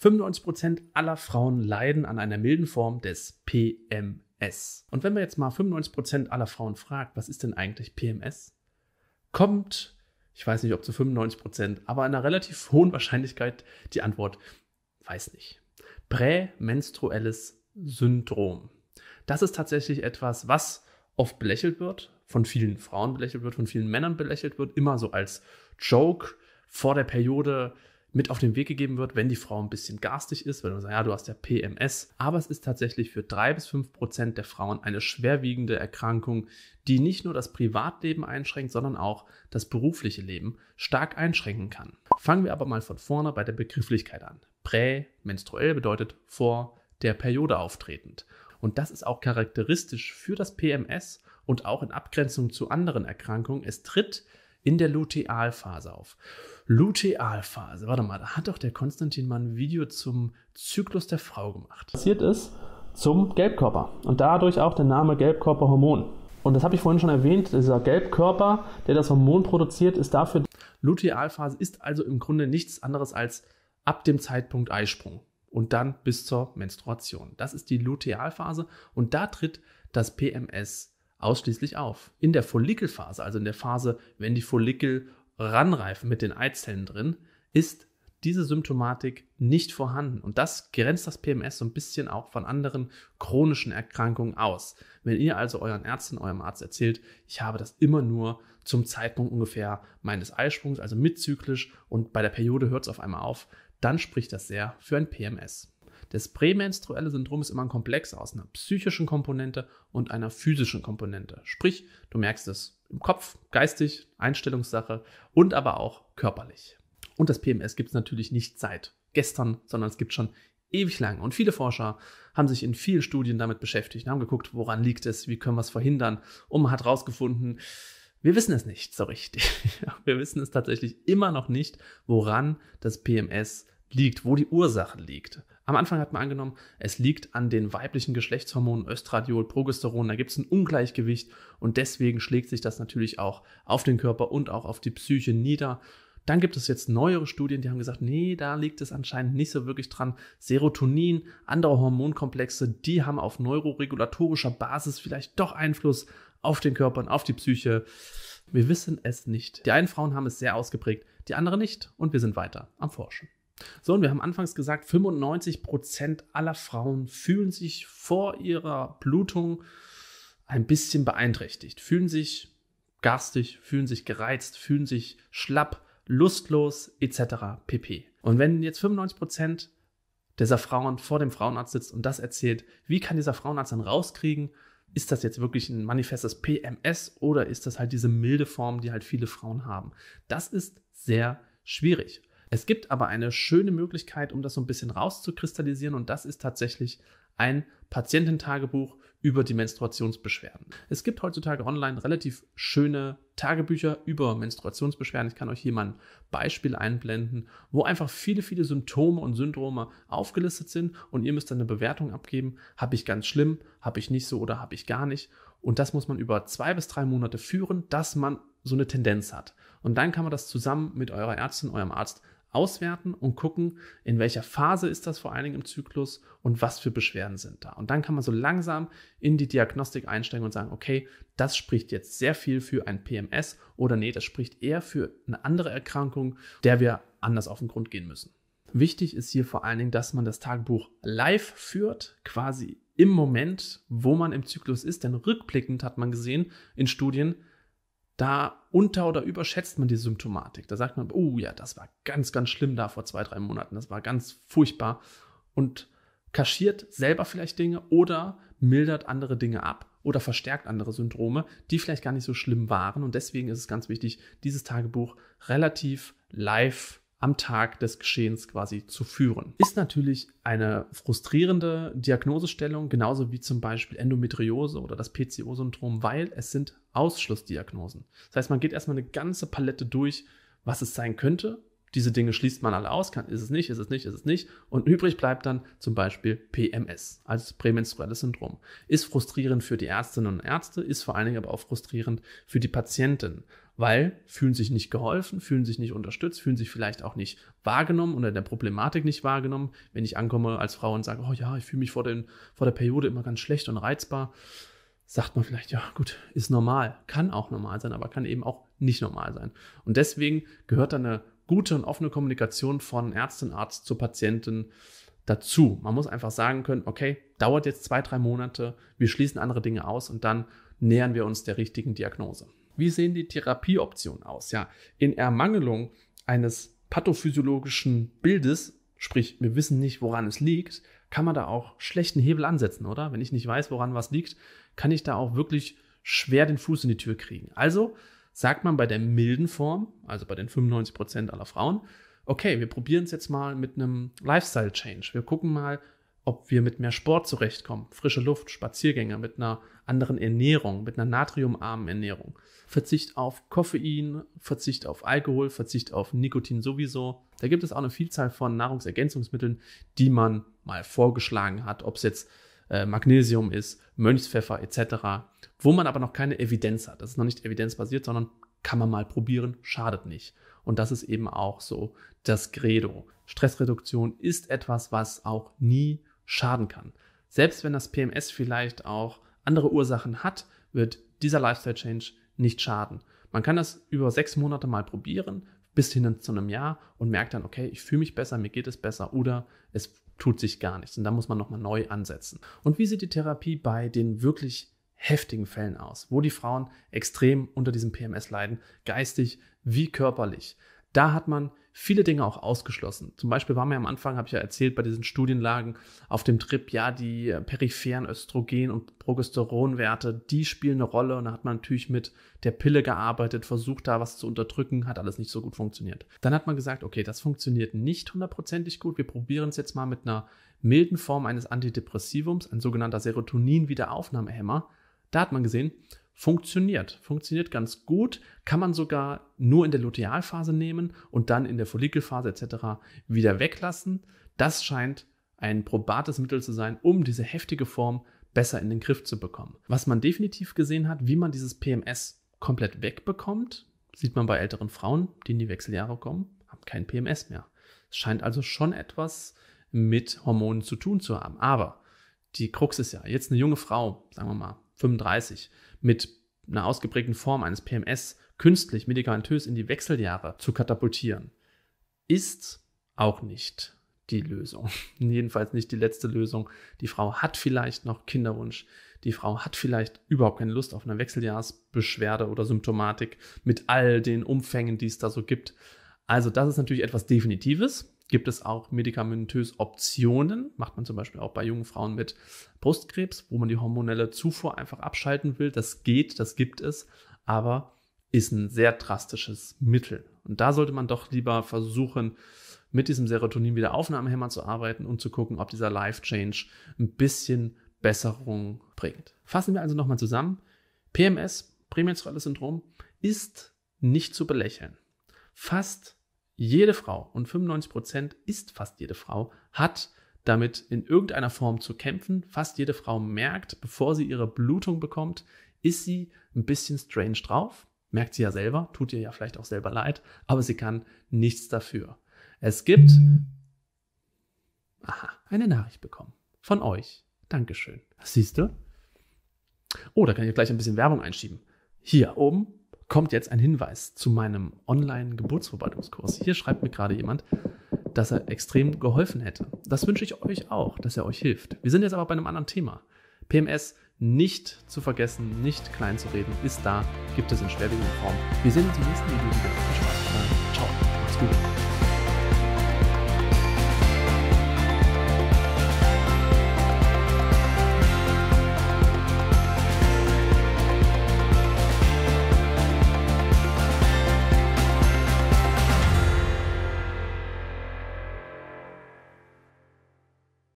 95% aller Frauen leiden an einer milden Form des PMS. Und wenn man jetzt mal 95% aller Frauen fragt, was ist denn eigentlich PMS? Kommt, ich weiß nicht, ob zu 95%, aber einer relativ hohen Wahrscheinlichkeit die Antwort, weiß nicht. Prämenstruelles Syndrom. Das ist tatsächlich etwas, was oft belächelt wird, von vielen Frauen belächelt wird, von vielen Männern belächelt wird, immer so als Joke vor der Periode mit auf den Weg gegeben wird, wenn die Frau ein bisschen garstig ist, wenn man sagt, ja, du hast ja PMS. Aber es ist tatsächlich für drei bis fünf Prozent der Frauen eine schwerwiegende Erkrankung, die nicht nur das Privatleben einschränkt, sondern auch das berufliche Leben stark einschränken kann. Fangen wir aber mal von vorne bei der Begrifflichkeit an. Prämenstruell bedeutet vor der Periode auftretend. Und das ist auch charakteristisch für das PMS und auch in Abgrenzung zu anderen Erkrankungen. Es tritt in der Lutealphase auf. Lutealphase, warte mal, da hat doch der Konstantin mal ein Video zum Zyklus der Frau gemacht. Passiert ist zum Gelbkörper und dadurch auch der Name Gelbkörperhormon. Und das habe ich vorhin schon erwähnt, dieser Gelbkörper, der das Hormon produziert, ist dafür. Lutealphase ist also im Grunde nichts anderes als ab dem Zeitpunkt Eisprung und dann bis zur Menstruation. Das ist die Lutealphase und da tritt das PMS ausschließlich auf. In der Follikelphase, also in der Phase, wenn die Follikel ranreifen mit den Eizellen drin, ist diese Symptomatik nicht vorhanden. Und das grenzt das PMS so ein bisschen auch von anderen chronischen Erkrankungen aus. Wenn ihr also euren Ärzten, eurem Arzt erzählt, ich habe das immer nur zum Zeitpunkt ungefähr meines Eisprungs, also mitzyklisch und bei der Periode hört es auf einmal auf, dann spricht das sehr für ein PMS. Das prämenstruelle Syndrom ist immer ein Komplex aus einer psychischen Komponente und einer physischen Komponente. Sprich, du merkst es im Kopf, geistig, Einstellungssache und aber auch körperlich. Und das PMS gibt es natürlich nicht seit gestern, sondern es gibt schon ewig lang. Und viele Forscher haben sich in vielen Studien damit beschäftigt, haben geguckt, woran liegt es, wie können wir es verhindern. Und man hat herausgefunden, wir wissen es nicht so richtig. Wir wissen es tatsächlich immer noch nicht, woran das PMS liegt, wo die Ursache liegt. Am Anfang hat man angenommen, es liegt an den weiblichen Geschlechtshormonen Östradiol, Progesteron, da gibt es ein Ungleichgewicht und deswegen schlägt sich das natürlich auch auf den Körper und auch auf die Psyche nieder. Dann gibt es jetzt neuere Studien, die haben gesagt, nee, da liegt es anscheinend nicht so wirklich dran. Serotonin, andere Hormonkomplexe, die haben auf neuroregulatorischer Basis vielleicht doch Einfluss auf den Körper und auf die Psyche. Wir wissen es nicht. Die einen Frauen haben es sehr ausgeprägt, die anderen nicht und wir sind weiter am Forschen. So, und wir haben anfangs gesagt, 95% aller Frauen fühlen sich vor ihrer Blutung ein bisschen beeinträchtigt, fühlen sich garstig, fühlen sich gereizt, fühlen sich schlapp, lustlos etc. pp. Und wenn jetzt 95% dieser Frauen vor dem Frauenarzt sitzt und das erzählt, wie kann dieser Frauenarzt dann rauskriegen, ist das jetzt wirklich ein manifestes PMS oder ist das halt diese milde Form, die halt viele Frauen haben? Das ist sehr schwierig. Es gibt aber eine schöne Möglichkeit, um das so ein bisschen rauszukristallisieren und das ist tatsächlich ein Patiententagebuch über die Menstruationsbeschwerden. Es gibt heutzutage online relativ schöne Tagebücher über Menstruationsbeschwerden. Ich kann euch hier mal ein Beispiel einblenden, wo einfach viele, viele Symptome und Syndrome aufgelistet sind und ihr müsst dann eine Bewertung abgeben. Habe ich ganz schlimm, habe ich nicht so oder habe ich gar nicht. Und das muss man über zwei bis drei Monate führen, dass man so eine Tendenz hat. Und dann kann man das zusammen mit eurer Ärztin, eurem Arzt auswerten und gucken, in welcher Phase ist das vor allen Dingen im Zyklus und was für Beschwerden sind da. Und dann kann man so langsam in die Diagnostik einsteigen und sagen, okay, das spricht jetzt sehr viel für ein PMS oder nee, das spricht eher für eine andere Erkrankung, der wir anders auf den Grund gehen müssen. Wichtig ist hier vor allen Dingen, dass man das Tagebuch live führt, quasi im Moment, wo man im Zyklus ist, denn rückblickend hat man gesehen in Studien, da unter- oder überschätzt man die Symptomatik. Da sagt man, oh ja, das war ganz, ganz schlimm da vor zwei, drei Monaten, das war ganz furchtbar und kaschiert selber vielleicht Dinge oder mildert andere Dinge ab oder verstärkt andere Syndrome, die vielleicht gar nicht so schlimm waren. Und deswegen ist es ganz wichtig, dieses Tagebuch relativ live am Tag des Geschehens quasi zu führen. Ist natürlich eine frustrierende Diagnosestellung, genauso wie zum Beispiel Endometriose oder das PCO-Syndrom, weil es sind Ausschlussdiagnosen. Das heißt, man geht erstmal eine ganze Palette durch, was es sein könnte diese Dinge schließt man alle aus, kann, ist es nicht, ist es nicht, ist es nicht. Und übrig bleibt dann zum Beispiel PMS, also prämenstruelles Syndrom. Ist frustrierend für die Ärztinnen und Ärzte, ist vor allen Dingen aber auch frustrierend für die Patienten, weil fühlen sich nicht geholfen, fühlen sich nicht unterstützt, fühlen sich vielleicht auch nicht wahrgenommen oder der Problematik nicht wahrgenommen. Wenn ich ankomme als Frau und sage, oh ja, ich fühle mich vor, den, vor der Periode immer ganz schlecht und reizbar, sagt man vielleicht, ja gut, ist normal, kann auch normal sein, aber kann eben auch nicht normal sein. Und deswegen gehört dann eine gute und offene Kommunikation von Ärztin, Arzt zu Patienten dazu. Man muss einfach sagen können, okay, dauert jetzt zwei, drei Monate, wir schließen andere Dinge aus und dann nähern wir uns der richtigen Diagnose. Wie sehen die Therapieoptionen aus? Ja, in Ermangelung eines pathophysiologischen Bildes, sprich, wir wissen nicht, woran es liegt, kann man da auch schlechten Hebel ansetzen, oder? Wenn ich nicht weiß, woran was liegt, kann ich da auch wirklich schwer den Fuß in die Tür kriegen. Also sagt man bei der milden Form, also bei den 95 aller Frauen, okay, wir probieren es jetzt mal mit einem Lifestyle-Change. Wir gucken mal, ob wir mit mehr Sport zurechtkommen, frische Luft, Spaziergänge, mit einer anderen Ernährung, mit einer natriumarmen Ernährung. Verzicht auf Koffein, Verzicht auf Alkohol, Verzicht auf Nikotin sowieso. Da gibt es auch eine Vielzahl von Nahrungsergänzungsmitteln, die man mal vorgeschlagen hat, ob es jetzt äh, Magnesium ist, Mönchspfeffer etc., wo man aber noch keine Evidenz hat. Das ist noch nicht evidenzbasiert, sondern kann man mal probieren, schadet nicht. Und das ist eben auch so das Credo. Stressreduktion ist etwas, was auch nie schaden kann. Selbst wenn das PMS vielleicht auch andere Ursachen hat, wird dieser Lifestyle Change nicht schaden. Man kann das über sechs Monate mal probieren, bis hin zu einem Jahr und merkt dann, okay, ich fühle mich besser, mir geht es besser oder es tut sich gar nichts. Und da muss man nochmal neu ansetzen. Und wie sieht die Therapie bei den wirklich heftigen Fällen aus, wo die Frauen extrem unter diesem PMS leiden, geistig wie körperlich? da hat man viele Dinge auch ausgeschlossen. Zum Beispiel war mir am Anfang, habe ich ja erzählt, bei diesen Studienlagen auf dem Trip, ja, die peripheren Östrogen- und Progesteronwerte, die spielen eine Rolle. Und da hat man natürlich mit der Pille gearbeitet, versucht da was zu unterdrücken, hat alles nicht so gut funktioniert. Dann hat man gesagt, okay, das funktioniert nicht hundertprozentig gut. Wir probieren es jetzt mal mit einer milden Form eines Antidepressivums, ein sogenannter Serotonin-Wiederaufnahmehemmer. Da hat man gesehen, funktioniert. Funktioniert ganz gut, kann man sogar nur in der Lutealphase nehmen und dann in der Follikelphase etc. wieder weglassen. Das scheint ein probates Mittel zu sein, um diese heftige Form besser in den Griff zu bekommen. Was man definitiv gesehen hat, wie man dieses PMS komplett wegbekommt, sieht man bei älteren Frauen, die in die Wechseljahre kommen, haben kein PMS mehr. Es scheint also schon etwas mit Hormonen zu tun zu haben. Aber die Krux ist ja, jetzt eine junge Frau, sagen wir mal, 35 mit einer ausgeprägten Form eines PMS künstlich medikamentös in die Wechseljahre zu katapultieren, ist auch nicht die Lösung. Jedenfalls nicht die letzte Lösung. Die Frau hat vielleicht noch Kinderwunsch. Die Frau hat vielleicht überhaupt keine Lust auf eine Wechseljahrsbeschwerde oder Symptomatik mit all den Umfängen, die es da so gibt. Also das ist natürlich etwas Definitives gibt es auch medikamentös Optionen. Macht man zum Beispiel auch bei jungen Frauen mit Brustkrebs, wo man die hormonelle Zufuhr einfach abschalten will. Das geht, das gibt es, aber ist ein sehr drastisches Mittel. Und da sollte man doch lieber versuchen, mit diesem Serotonin wieder Aufnahmehemmer zu arbeiten und zu gucken, ob dieser Life Change ein bisschen Besserung bringt. Fassen wir also nochmal zusammen. PMS, Prämenstruelles Syndrom, ist nicht zu belächeln. Fast jede Frau und 95 Prozent ist fast jede Frau, hat damit in irgendeiner Form zu kämpfen. Fast jede Frau merkt, bevor sie ihre Blutung bekommt, ist sie ein bisschen strange drauf. Merkt sie ja selber, tut ihr ja vielleicht auch selber leid, aber sie kann nichts dafür. Es gibt. Aha, eine Nachricht bekommen. Von euch. Dankeschön. Siehst du? Oh, da kann ich gleich ein bisschen Werbung einschieben. Hier oben kommt jetzt ein Hinweis zu meinem Online-Geburtsverwaltungskurs. Hier schreibt mir gerade jemand, dass er extrem geholfen hätte. Das wünsche ich euch auch, dass er euch hilft. Wir sind jetzt aber bei einem anderen Thema. PMS nicht zu vergessen, nicht klein zu reden, ist da, gibt es in schwerwiegender Form. Wir sehen uns im nächsten Video wieder. Viel Spaß. Ciao. Macht's gut.